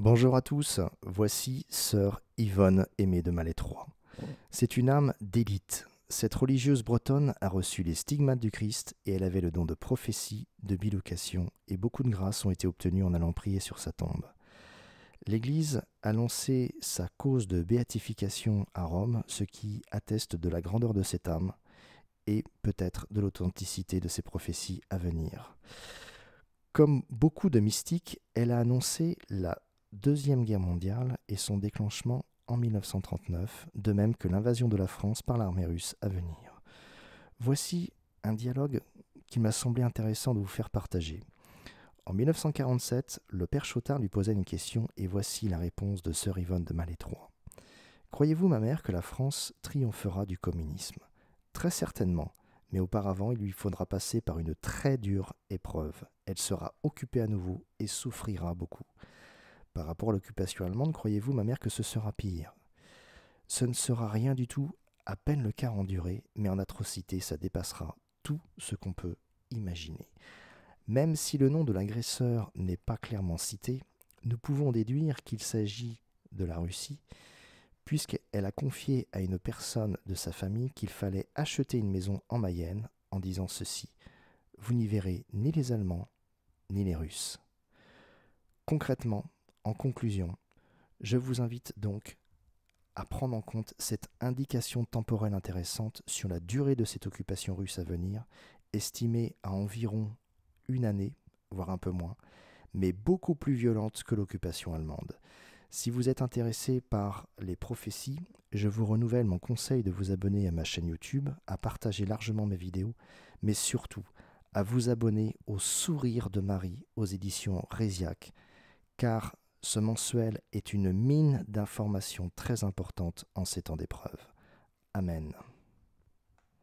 Bonjour à tous, voici Sœur Yvonne aimée de Malétroit. C'est une âme d'élite. Cette religieuse bretonne a reçu les stigmates du Christ et elle avait le don de prophétie, de bilocation et beaucoup de grâces ont été obtenues en allant prier sur sa tombe. L'Église a lancé sa cause de béatification à Rome, ce qui atteste de la grandeur de cette âme et peut-être de l'authenticité de ses prophéties à venir. Comme beaucoup de mystiques, elle a annoncé la Deuxième Guerre mondiale et son déclenchement en 1939, de même que l'invasion de la France par l'armée russe à venir. Voici un dialogue qu'il m'a semblé intéressant de vous faire partager. En 1947, le père Chotard lui posait une question et voici la réponse de sœur Yvonne de Malétroit. Croyez-vous, ma mère, que la France triomphera du communisme Très certainement, mais auparavant il lui faudra passer par une très dure épreuve. Elle sera occupée à nouveau et souffrira beaucoup. Par rapport à l'occupation allemande, croyez-vous, ma mère, que ce sera pire Ce ne sera rien du tout, à peine le cas en durée, mais en atrocité, ça dépassera tout ce qu'on peut imaginer. Même si le nom de l'agresseur n'est pas clairement cité, nous pouvons déduire qu'il s'agit de la Russie, puisqu'elle a confié à une personne de sa famille qu'il fallait acheter une maison en Mayenne en disant ceci Vous n'y verrez ni les Allemands ni les Russes. Concrètement, en conclusion, je vous invite donc à prendre en compte cette indication temporelle intéressante sur la durée de cette occupation russe à venir, estimée à environ une année, voire un peu moins, mais beaucoup plus violente que l'occupation allemande. Si vous êtes intéressé par les prophéties, je vous renouvelle mon conseil de vous abonner à ma chaîne YouTube, à partager largement mes vidéos, mais surtout à vous abonner au Sourire de Marie aux éditions Résiac, car ce mensuel est une mine d'informations très importante en ces temps d'épreuve. Amen.